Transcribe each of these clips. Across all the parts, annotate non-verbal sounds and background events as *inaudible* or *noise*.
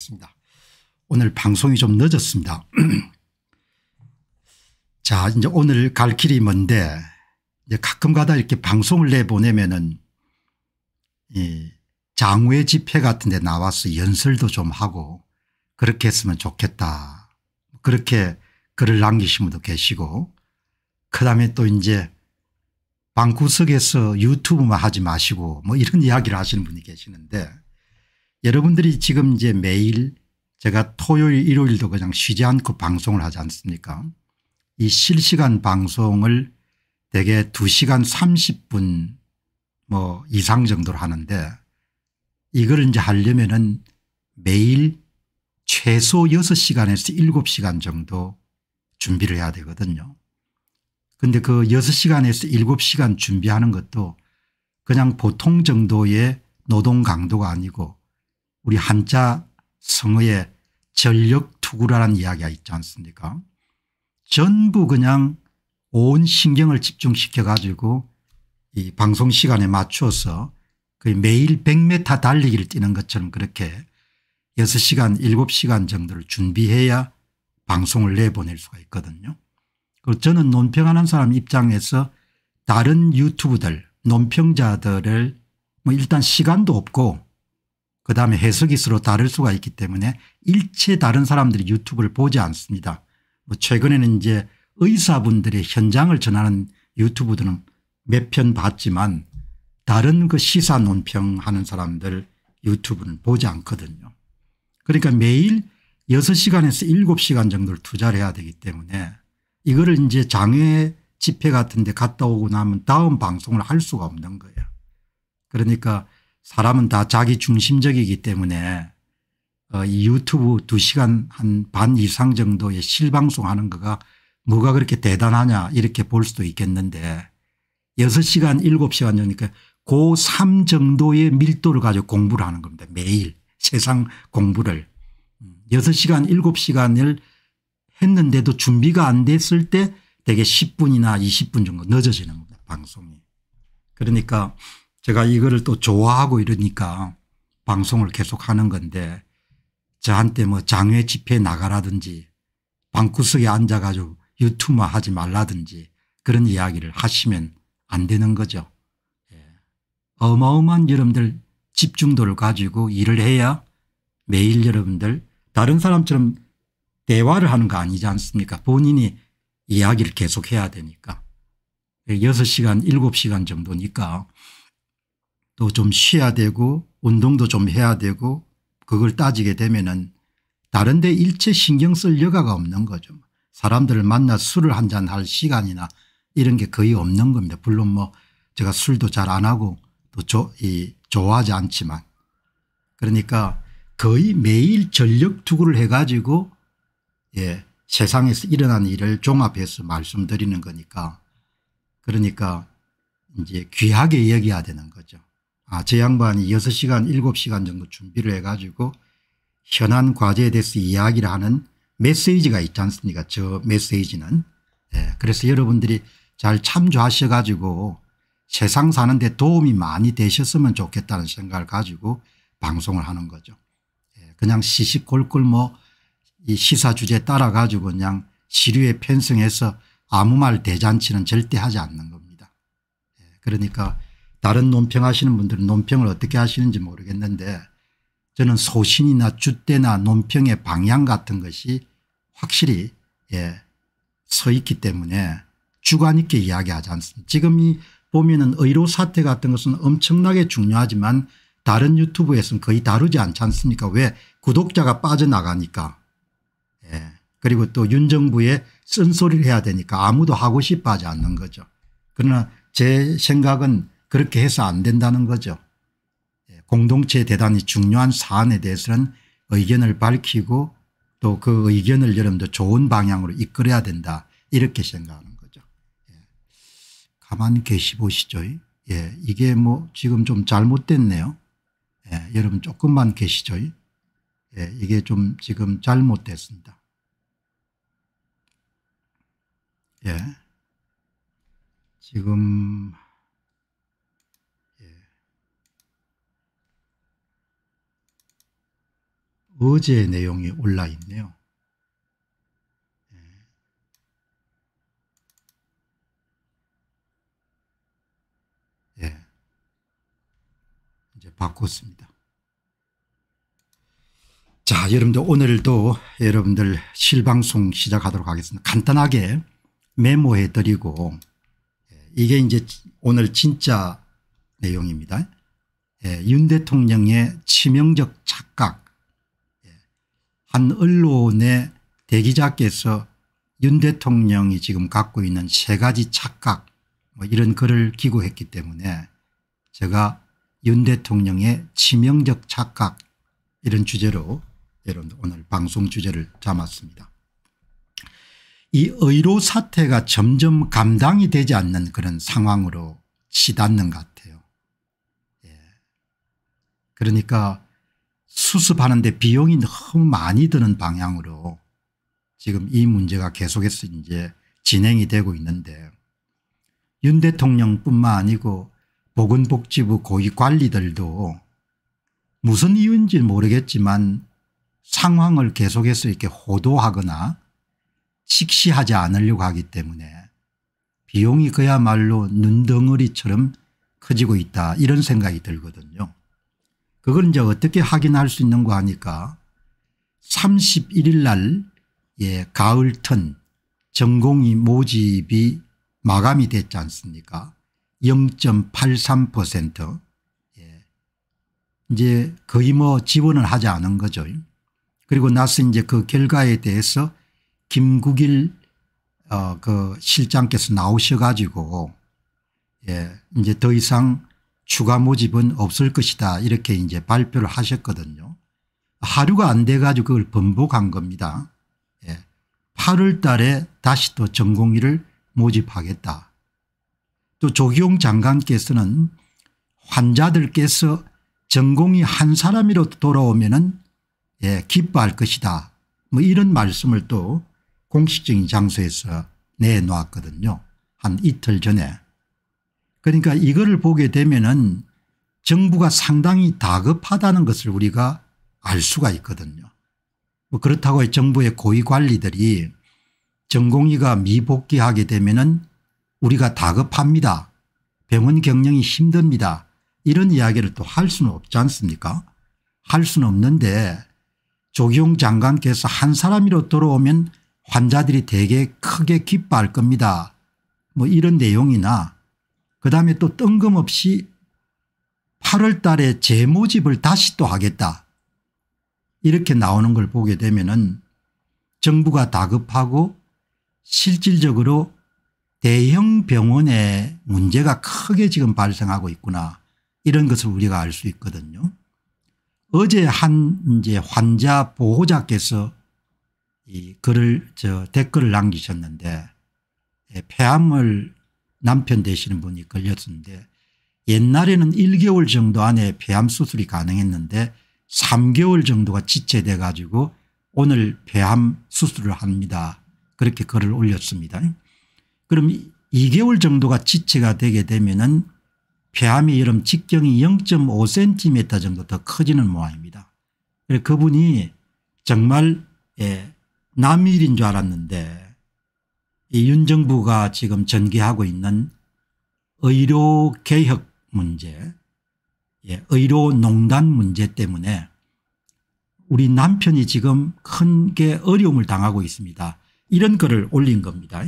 있습니다. 오늘 방송이 좀 늦었습니다. *clears throat* 자 이제 오늘 갈 길이 먼데 이제 가끔 가다 이렇게 방송을 내보내면은 이 장외 집회 같은 데 나와서 연설도 좀 하고 그렇게 했으면 좋겠다. 그렇게 글을 남기신 분도 계시고 그다음에 또 이제 방구석에서 유튜브만 하지 마시고 뭐 이런 이야기를 하시는 분이 계시는데 여러분들이 지금 이제 매일 제가 토요일 일요일도 그냥 쉬지 않고 방송을 하지 않습니까 이 실시간 방송을 대개 2시간 30분 뭐 이상 정도로 하는데 이걸 이제 하려면은 매일 최소 6시간에서 7시간 정도 준비를 해야 되거든요. 근데 그 6시간에서 7시간 준비하는 것도 그냥 보통 정도의 노동 강도가 아니고 우리 한자 성어에 전력투구라는 이야기가 있지 않습니까 전부 그냥 온 신경을 집중시켜 가지고 이 방송 시간에 맞추어서 거의 매일 100m 달리기를 뛰는 것처럼 그렇게 6시간 7시간 정도를 준비해야 방송을 내보낼 수가 있거든요. 그리고 저는 논평하는 사람 입장에서 다른 유튜브들 논평자들을 뭐 일단 시간도 없고 그다음에 해석이 서로 다를 수가 있기 때문에 일체 다른 사람들이 유튜브를 보지 않습니다. 뭐 최근에는 이제 의사분들의 현장을 전하는 유튜브들은 몇 편 봤지만 다른 그 시사 논평하는 사람들 유튜브는 보지 않거든요. 그러니까 매일 6시간에서 7시간 정도를 투자를 해야 되기 때문에 이거를 이제 장애 집회 같은 데 갔다 오고 나면 다음 방송을 할 수가 없는 거예요. 그러니까 사람은 다 자기 중심적이기 때문에 어, 이 유튜브 2시간 한 반 이상 정도의 실방송하는 거가 뭐가 그렇게 대단하냐 이렇게 볼 수도 있겠는데 6시간 7시간 정도니까 고3 정도의 밀도를 가지고 공부를 하는 겁니다. 매일 세상 공부를 6시간 음, 7시간을 했는데도 준비가 안 됐을 때 대개 10분이나 20분 정도 늦어지는 겁니다. 방송이. 그러니까 제가 이거를 또 좋아하고 이러니까 방송을 계속 하는 건데 저한테 뭐 장외 집회 나가라든지 방구석에 앉아 가지고 유튜브 하지 말라든지 그런 이야기를 하시면 안 되는 거죠. 예. 어마어마한 여러분들 집중도를 가지고 일을 해야 매일 여러분들 다른 사람처럼 대화를 하는 거 아니지 않습니까 본인이 이야기를 계속해야 되니까 6시간 7시간 정도니까 또좀 쉬어야 되고 운동도 좀 해야 되고 그걸 따지게 되면은 다른 데 일체 신경 쓸 여가가 없는 거죠. 사람들을 만나 술을 한 잔 할 시간이나 이런 게 거의 없는 겁니다. 물론 뭐 제가 술도 잘 안 하고 또 조, 이, 좋아하지 않지만 그러니까 거의 매일 전력 투구를 해가지고 예, 세상에서 일어난 일을 종합해서 말씀드리는 거니까 그러니까 이제 귀하게 얘기해야 되는 거죠. 아, 저 양반이 6시간 7시간 정도 준비를 해가지고 현안 과제에 대해서 이야기를 하는 메시지가 있지 않습니까 저 메시지는. 네. 그래서 여러분들이 잘 참조하셔 가지고 세상 사는 데 도움이 많이 되셨으면 좋겠다는 생각을 가지고 방송을 하는 거죠. 네. 그냥 시시콜콜 뭐이 시사 주제 따라 가지고 그냥 시류에 편승해서 아무 말 대잔치는 절대 하지 않는 겁니다. 네. 그러니까 다른 논평 하시는 분들은 논평을 어떻게 하시는지 모르겠는데 저는 소신이나 주대나 논평의 방향 같은 것이 확실히 예, 서 있기 때문에 주관 있게 이야기하지 않습니다. 지금이 보면은 의료 사태 같은 것은 엄청나게 중요하지만 다른 유튜브에서는 거의 다루지 않지 않습니까 왜 구독자가 빠져나가니까 예. 그리고 또 윤정부에 쓴소리를 해야 되니까 아무도 하고 싶어 하지 않는 거죠. 그러나 제 생각은 그렇게 해서 안 된다는 거죠. 예, 공동체 대단히 중요한 사안에 대해서는 의견을 밝히고 또 그 의견을 여러분도 좋은 방향으로 이끌어야 된다 이렇게 생각하는 거죠. 예. 가만히 계시보시죠. 예. 이게 뭐 지금 좀 잘못됐네요. 예. 여러분 조금만 계시죠. 예. 이게 좀 지금 잘못됐습니다. 예. 지금 어제 내용이 올라 있네요. 예. 예. 이제 바꿨습니다. 자, 여러분들 오늘도 여러분들 실방송 시작하도록 하겠습니다. 간단하게 메모해 드리고 예, 이게 이제 오늘 진짜 내용입니다. 예, 윤 대통령의 치명적 착각 한 언론의 대기자께서 윤 대통령이 지금 갖고 있는 세 가지 착각 뭐 이런 글을 기고했기 때문에 제가 윤 대통령의 치명적 착각 이런 주제로 오늘 방송 주제를 잡았습니다. 이 의료 사태가 점점 감당이 되지 않는 그런 상황으로 치닫는 것 같아요. 예. 그러니까 수습하는데 비용이 너무 많이 드는 방향으로 지금 이 문제가 계속해서 이제 진행이 되고 있는데 윤 대통령뿐만 아니고 보건복지부 고위 관리들도 무슨 이유인지 모르겠지만 상황을 계속해서 이렇게 호도하거나 직시하지 않으려고 하기 때문에 비용이 그야말로 눈덩어리처럼 커지고 있다 이런 생각이 들거든요. 그걸 이제 어떻게 확인할 수 있는가 하니까 31일 날 예, 가을턴 전공이 모집이 마감이 됐지 않습니까 0.83% 예. 이제 거의 뭐 지원을 하지 않은 거죠. 그리고 나서 이제 그 결과에 대해서 김국일 어, 그 실장께서 나오셔 가지고 예, 이제 더 이상 추가 모집은 없을 것이다 이렇게 이제 발표를 하셨거든요. 하루가 안돼 가지고 그걸 번복한 겁니다. 예. 8월 달에 다시 또 전공의를 모집하겠다. 또 조기용 장관께서는 환자들께서 전공이 한사람으로 돌아오면 은 예, 기뻐할 것이다. 뭐 이런 말씀을 또 공식적인 장소에서 내놓았거든요. 한 이틀 전에. 그러니까 이거를 보게 되면은 정부가 상당히 다급하다는 것을 우리가 알 수가 있거든요. 뭐 그렇다고 정부의 고위관리들이 전공의가 미복귀하게 되면은 우리가 다급합니다. 병원 경영이 힘듭니다. 이런 이야기를 또 할 수는 없지 않습니까 할 수는 없는데 조경 장관께서 한 사람이로 돌아오면 환자들이 되게 크게 기뻐할 겁니다. 뭐 이런 내용이나 그다음에 또 뜬금없이 8월 달에 재모집을 다시 또 하겠다 이렇게 나오는 걸 보게 되면 은 정부가 다급하고 실질적으로 대형 병원에 문제가 크게 지금 발생하고 있구나 이런 것을 우리가 알 수 있거든요. 어제 한 이제 환자 보호자께서 이 글을 저 댓글을 남기셨는데 예, 폐암을 남편 되시는 분이 걸렸는데 옛날에는 1개월 정도 안에 폐암 수술이 가능했는데 3개월 정도가 지체돼 가지고 오늘 폐암 수술을 합니다. 그렇게 글을 올렸습니다. 그럼 2개월 정도가 지체가 되게 되면은 폐암이 여름 직경이 0.5cm 정도 더 커지는 모양입니다. 그분이 정말 예, 남일인 줄 알았는데 이 윤정부가 지금 전개하고 있는 의료 개혁 문제 예, 의료 농단 문제 때문에 우리 남편이 지금 큰 게 어려움을 당하고 있습니다. 이런 글을 올린 겁니다.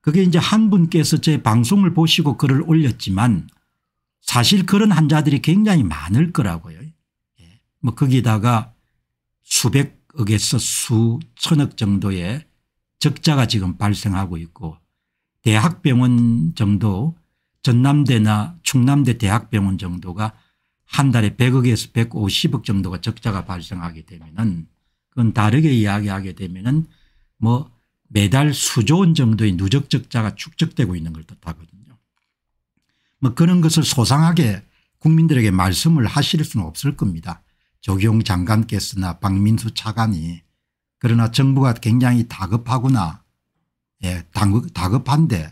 그게 이제 한 분께서 제 방송을 보시고 글을 올렸지만 사실 그런 환자들이 굉장히 많을 거라고요. 예, 뭐 거기다가 수백억에서 수천억 정도의 적자가 지금 발생하고 있고 대학병원 정도 전남대나 충남대 대학병원 정도가 한 달에 100억에서 150억 정도가 적자가 발생하게 되면은 그건 다르게 이야기하게 되면은 뭐 매달 수조 원 정도의 누적 적자가 축적되고 있는 걸 뜻하거든요. 뭐 그런 것을 소상하게 국민들에게 말씀을 하실 수는 없을 겁니다. 조경 장관께서나 박민수 차관이 그러나 정부가 굉장히 다급하구나. 예, 다급, 다급한데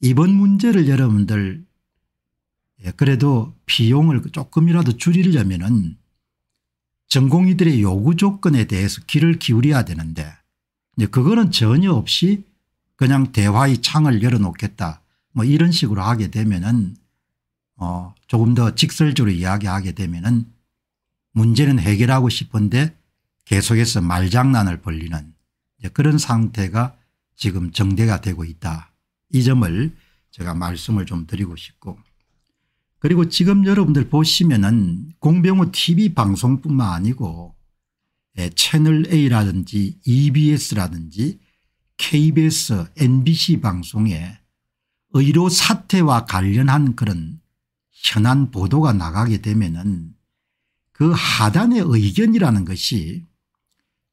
이번 문제를 여러분들 예, 그래도 비용을 조금이라도 줄이려면 은 전공의들의 요구 조건에 대해서 귀를 기울여야 되는데 그거는 전혀 없이 그냥 대화의 창을 열어놓겠다 뭐 이런 식으로 하게 되면은 어 조금 더 직설적으로 이야기하게 되면은 문제는 해결하고 싶은데 계속해서 말장난을 벌리는 그런 상태가 지금 정대가 되고 있다. 이 점을 제가 말씀을 좀 드리고 싶고 그리고 지금 여러분들 보시면은 공병호 TV 방송뿐만 아니고 예, 채널A라든지 EBS라든지 KBS, MBC 방송에 의료 사태와 관련한 그런 현안 보도가 나가게 되면은 그 하단의 의견이라는 것이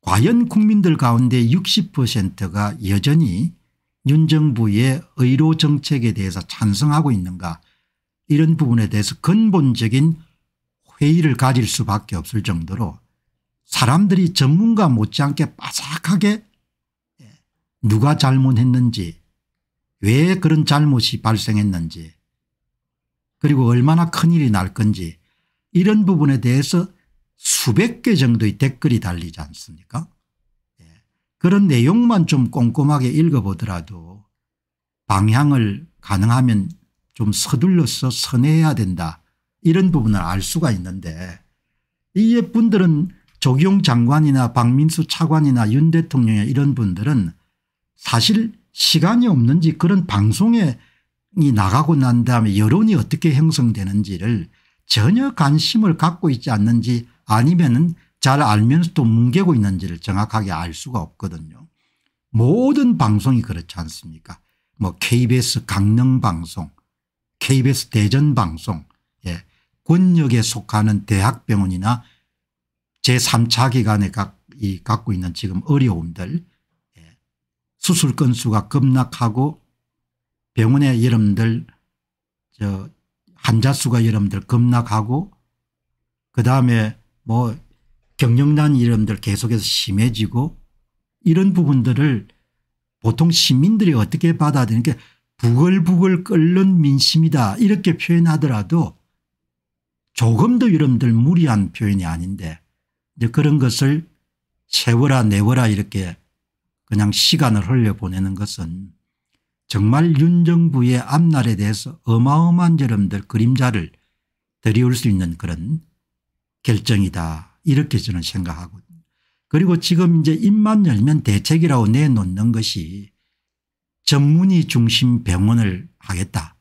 과연 국민들 가운데 60%가 여전히 윤 정부의 의료 정책에 대해서 찬성하고 있는가 이런 부분에 대해서 근본적인 회의를 가질 수밖에 없을 정도로 사람들이 전문가 못지않게 빠삭하게 예, 누가 잘못했는지 왜 그런 잘못이 발생했는지 그리고 얼마나 큰일이 날 건지 이런 부분에 대해서 수백 개 정도의 댓글이 달리지 않습니까 예. 그런 내용만 좀 꼼꼼하게 읽어보더라도 방향을 가능하면 좀 서둘러서 선회해야 된다 이런 부분을 알 수가 있는데 이 분들은 조경 장관이나 박민수 차관이나 윤 대통령의 이런 분들은 사실 시간이 없는지 그런 방송에 나가고 난 다음에 여론이 어떻게 형성되는지를 전혀 관심을 갖고 있지 않는지 아니면은 잘 알면서도 뭉개고 있는지를 정확하게 알 수가 없거든요. 모든 방송이 그렇지 않습니까? 뭐 KBS 강릉 방송, KBS 대전 방송, 예. 권역에 속하는 대학병원이나 제3차 기관에 갖고 있는 지금 어려움들, 예. 수술 건수가 급락하고 병원의 여러분들 저 환자 수가 여러분들 급락하고 그다음에 뭐 경영난 이름들 계속해서 심해지고 이런 부분들을 보통 시민들이 어떻게 받아들이는 게 그러니까 부글부글 끓는 민심이다 이렇게 표현하더라도 조금도 이름들 무리한 표현이 아닌데 이제 그런 것을 세워라 내워라 이렇게 그냥 시간을 흘려보내는 것은 정말 윤 정부의 앞날에 대해서 어마어마한 여러분들 그림자를 들이올 수 있는 그런 결정이다 이렇게 저는 생각하고 그리고 지금 이제 입만 열면 대책이라고 내놓는 것이 전문의 중심 병원을 하겠다.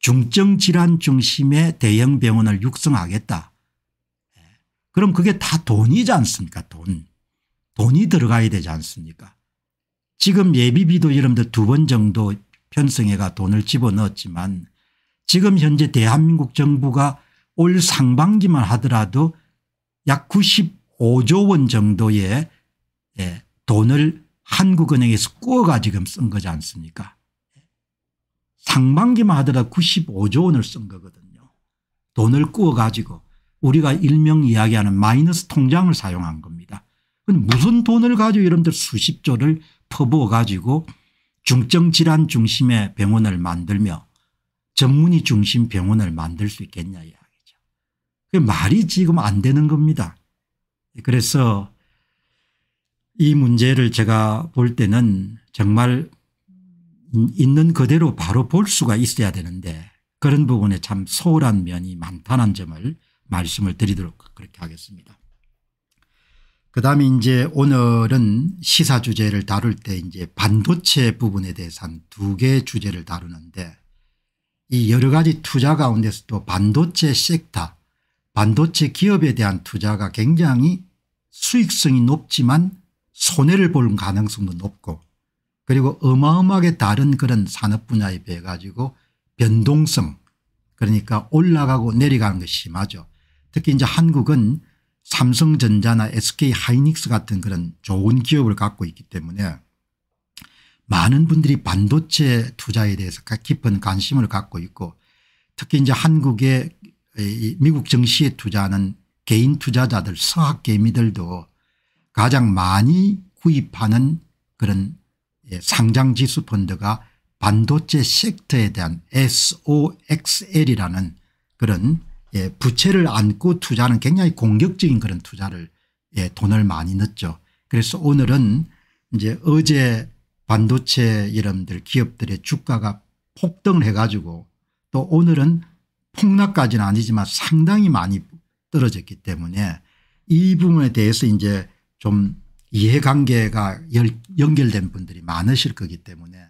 중증질환 중심의 대형 병원을 육성하겠다. 예. 그럼 그게 다 돈이지 않습니까 돈. 돈이 들어가야 되지 않습니까 지금 예비비도 여러분들 두 번 정도 편성해가 돈을 집어넣었지만 지금 현재 대한민국 정부가 올 상반기만 하더라도 약 95조 원 정도의 예, 돈을 한국은행에서 꾸어가 지금 쓴 거지 않습니까 상반기만 하더라도 95조 원을 쓴 거거든요. 돈을 꾸어 가지고 우리가 일명 이야기하는 마이너스 통장을 사용한 겁니다. 무슨 돈을 가지고 여러분들 수십조를 퍼부어 가지고 중증질환 중심의 병원을 만들며 전문의 중심 병원을 만들 수 있겠냐. 그 말이 지금 안 되는 겁니다. 그래서 이 문제를 제가 볼 때는 정말 있는 그대로 바로 볼 수가 있어야 되는데 그런 부분에 참 소홀한 면이 많다는 점을 말씀을 드리도록 그렇게 하겠습니다. 그 다음에 이제 오늘은 시사 주제를 다룰 때 이제 반도체 부분에 대해서 한 두 개의 주제를 다루는데 이 여러 가지 투자 가운데서도 반도체 섹터 반도체 기업에 대한 투자가 굉장히 수익성이 높지만 손해를 볼 가능성도 높고 그리고 어마어마하게 다른 그런 산업 분야에 비해 가지고 변동성 그러니까 올라가고 내려가는 것이 심하죠. 특히 이제 한국은 삼성전자나 SK하이닉스 같은 그런 좋은 기업을 갖고 있기 때문에 많은 분들이 반도체 투자에 대해서 깊은 관심을 갖고 있고 특히 이제 한국의 미국 정시에 투자하는 개인 투자자들 서학개미들도 가장 많이 구입하는 그런 예, 상장지수 펀드가 반도체 섹터에 대한 SOXL이라는 그런 예, 부채를 안고 투자는 굉장히 공격적인 그런 투자를 예, 돈을 많이 넣죠. 그래서 오늘은 이제 어제 반도체 이름들 기업들의 주가가 폭등을 해가지고 또 오늘은 폭락까지는 아니지만 상당히 많이 떨어졌기 때문에 이 부분에 대해서 이제 좀 이해관계가 연결된 분들이 많으실 거기 때문에